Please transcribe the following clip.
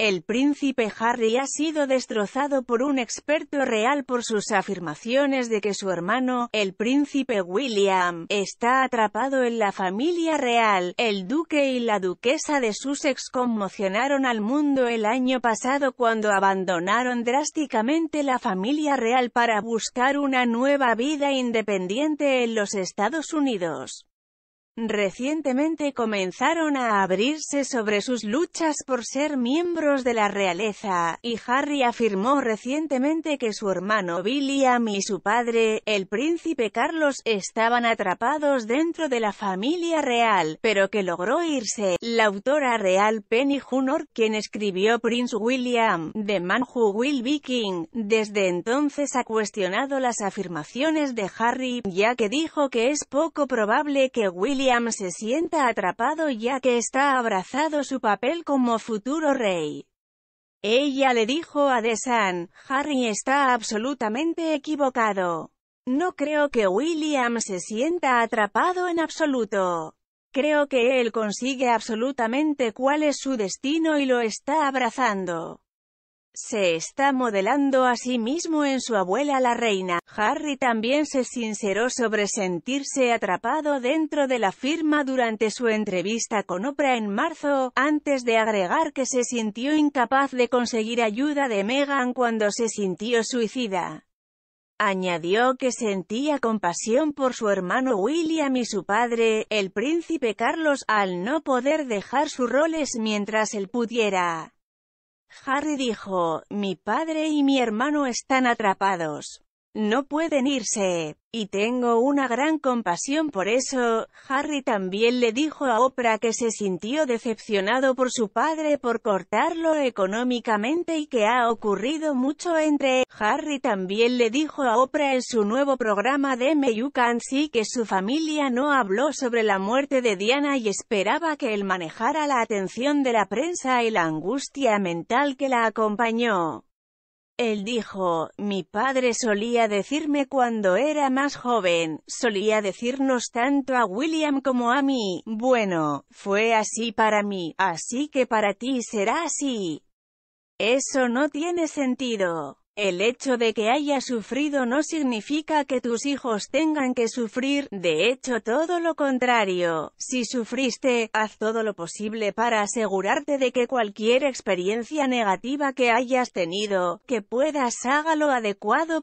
El príncipe Harry ha sido destrozado por un experto real por sus afirmaciones de que su hermano, el príncipe William, está atrapado en la familia real. El duque y la duquesa de Sussex conmocionaron al mundo el año pasado cuando abandonaron drásticamente la familia real para buscar una nueva vida independiente en los Estados Unidos. Recientemente comenzaron a abrirse sobre sus luchas por ser miembros de la realeza, y Harry afirmó recientemente que su hermano William y su padre, el príncipe Carlos, estaban atrapados dentro de la familia real, pero que logró irse. La autora real Penny Junor, quien escribió Prince William, The Man Who Will Be King, desde entonces ha cuestionado las afirmaciones de Harry, ya que dijo que es poco probable que William William se sienta atrapado ya que está abrazado su papel como futuro rey. Ella le dijo a DeSan, Harry está absolutamente equivocado. No creo que William se sienta atrapado en absoluto. Creo que él consigue absolutamente cuál es su destino y lo está abrazando. Se está modelando a sí mismo en su abuela la reina. Harry también se sinceró sobre sentirse atrapado dentro de la firma durante su entrevista con Oprah en marzo, antes de agregar que se sintió incapaz de conseguir ayuda de Meghan cuando se sintió suicida. Añadió que sentía compasión por su hermano William y su padre, el príncipe Carlos, al no poder dejar sus roles mientras él pudiera. Harry dijo, mi padre y mi hermano están atrapados. No pueden irse. Y tengo una gran compasión por eso. Harry también le dijo a Oprah que se sintió decepcionado por su padre por cortarlo económicamente y que ha ocurrido mucho entre... Harry también le dijo a Oprah en su nuevo programa de Me You Can See que su familia no habló sobre la muerte de Diana y esperaba que él manejara la atención de la prensa y la angustia mental que la acompañó. Él dijo, mi padre solía decirme cuando era más joven, solía decirnos tanto a William como a mí, bueno, fue así para mí, así que para ti será así. Eso no tiene sentido. El hecho de que hayas sufrido no significa que tus hijos tengan que sufrir, de hecho todo lo contrario. Si sufriste, haz todo lo posible para asegurarte de que cualquier experiencia negativa que hayas tenido, que puedas haga lo adecuado